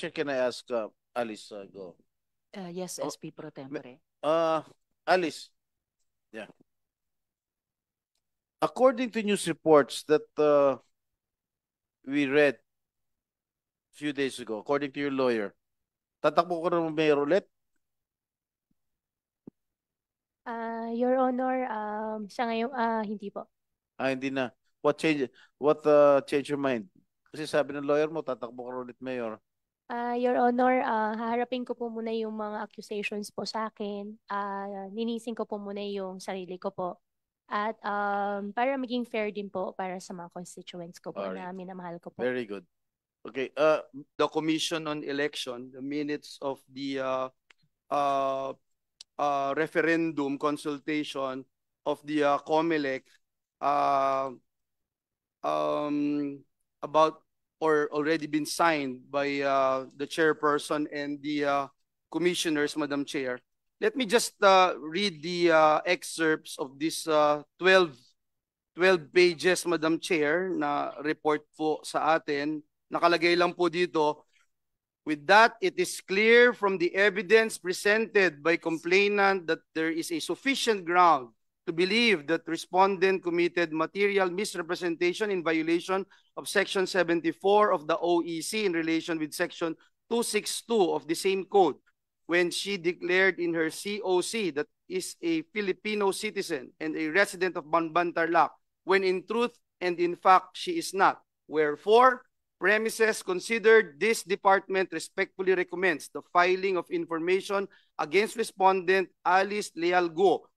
Chair, can I ask uh, Alice uh, go? Uh, yes, Oh, SP Pro Tempore. Uh, Alice. Yeah. According to news reports that uh, we read a few days ago, according to your lawyer, tatakbo ko ng mayor ulit? Uh, Your Honor, um, siya ngayon, ah, hindi po. Ah, hindi na. What change, what uh, change your mind? Kasi sabi ng lawyer mo, tatakbo ka ulit mayor. Uh, Your Honor, uh, haharapin ko po muna yung mga accusations po sa akin. Uh, ah, ninisin ko po muna yung sarili ko po. At um, para maging fair din po para sa mga constituents ko po Alright. na minamahal ko po. Very good. Okay, uh, the Commission on Election, the minutes of the uh, uh, uh, referendum consultation of the uh, COMELEC uh, um, about or already been signed by uh, the chairperson and the uh, commissioners, Madam Chair. Let me just uh, read the uh, excerpts of this uh, 12, 12 pages, Madam Chair, na report po sa atin. Nakalagay lang po dito, With that, it is clear from the evidence presented by complainant that there is a sufficient ground to believe that respondent committed material misrepresentation in violation of Section 74 of the OEC in relation with Section 262 of the same code when she declared in her COC that is a Filipino citizen and a resident of Banban Tarlac when in truth and in fact she is not. Wherefore, premises considered, this department respectfully recommends the filing of information against respondent Alice Leal Guo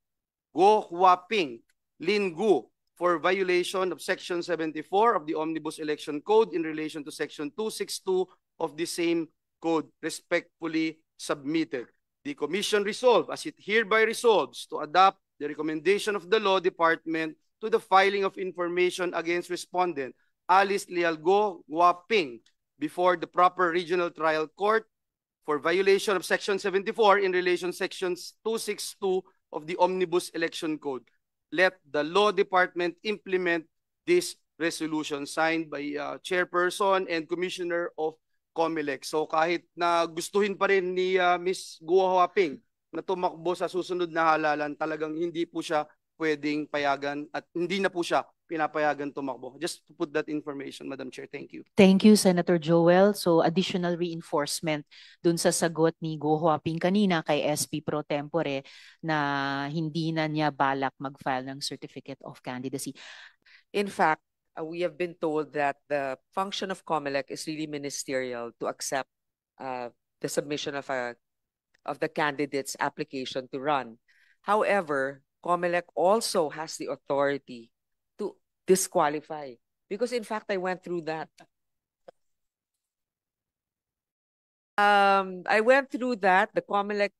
Go Huaping Lin Gu for violation of Section 74 of the Omnibus Election Code in relation to Section 262 of the same code respectfully submitted. The Commission resolve as it hereby resolves to adopt the recommendation of the Law Department to the filing of information against respondent Alice Lialgo Guaping before the proper regional trial court for violation of Section 74 in relation to Sections 262 of the Omnibus Election Code. Let the Law Department implement this resolution signed by uh, Chairperson and Commissioner of COMELEC. So kahit na gustuhin pa rin ni uh, Ms. Guo na tumakbo sa susunod na halalan, talagang hindi po siya pwedeng payagan at hindi na po siya pinapayagan tumakbo. Just to put that information, Madam Chair. Thank you. Thank you, Senator Joel. So additional reinforcement dun sa sagot ni Go Huaping kanina kay SP Pro Tempore na hindi na niya balak mag-file ng Certificate of Candidacy. In fact, uh, we have been told that the function of COMELEC is really ministerial to accept uh, the submission of a of the candidate's application to run. However, COMELEC also has the authority to disqualify. Because in fact, I went through that. Um, I went through that, the COMELEC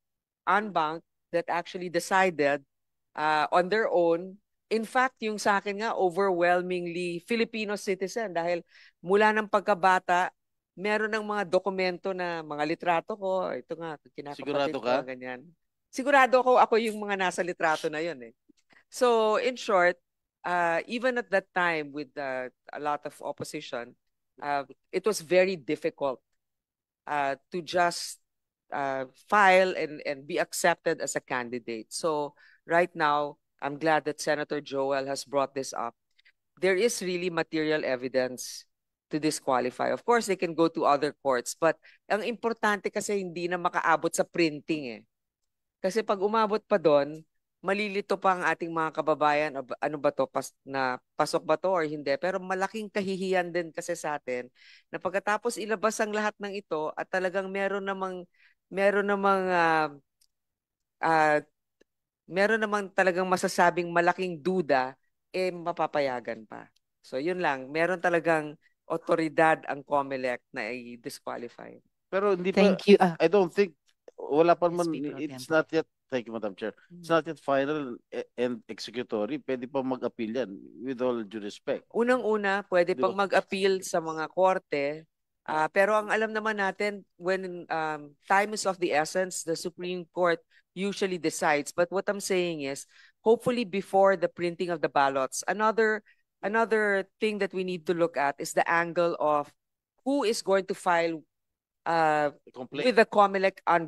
unbank that actually decided uh, on their own. In fact, yung sa akin nga, overwhelmingly Filipino citizen dahil mula ng pagkabata, meron ng mga dokumento na mga litrato ko. Ito nga, kinakapatid ko, ganyan sigurado ako ako yung mga nasa litrato na yun eh. So in short, uh, even at that time with uh, a lot of opposition, uh, it was very difficult uh, to just uh, file and, and be accepted as a candidate. So right now, I'm glad that Senator Joel has brought this up. There is really material evidence to disqualify. Of course, they can go to other courts, but ang importante kasi hindi na makaabot sa printing eh. Kasi pag umabot pa doon, malilito pa ang ating mga kababayan ano ba to pas, na pasok ba to or hindi pero malaking kahihiyan din kasi sa atin na pagkatapos ilabas ang lahat ng ito at talagang meron namang meron namang uh, uh, meron namang talagang masasabing malaking duda eh mapapayagan pa. So yun lang, meron talagang otoridad ang COMELEC na i-disqualify. Pero hindi Thank you. Uh, I don't think wala pa man it's not yet, thank you Madam Chair, it's hmm. not yet final e, and executory, pwede pa mag-appeal yan with all due respect. Unang-una, pwede pang mag-appeal sa mga korte, uh, pero ang alam naman natin, when um, time is of the essence, the Supreme Court usually decides. But what I'm saying is, hopefully before the printing of the ballots, another another thing that we need to look at is the angle of who is going to file uh, with the COMELEC on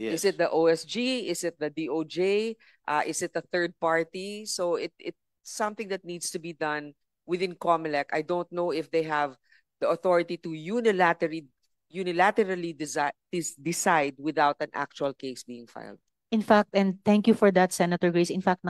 Yes. Is it the OSG? Is it the DOJ? Uh, is it a third party? So it it's something that needs to be done within COMELEC. I don't know if they have the authority to unilaterally unilaterally desi- des- decide without an actual case being filed. In fact, and thank you for that, Senator Grace. In fact,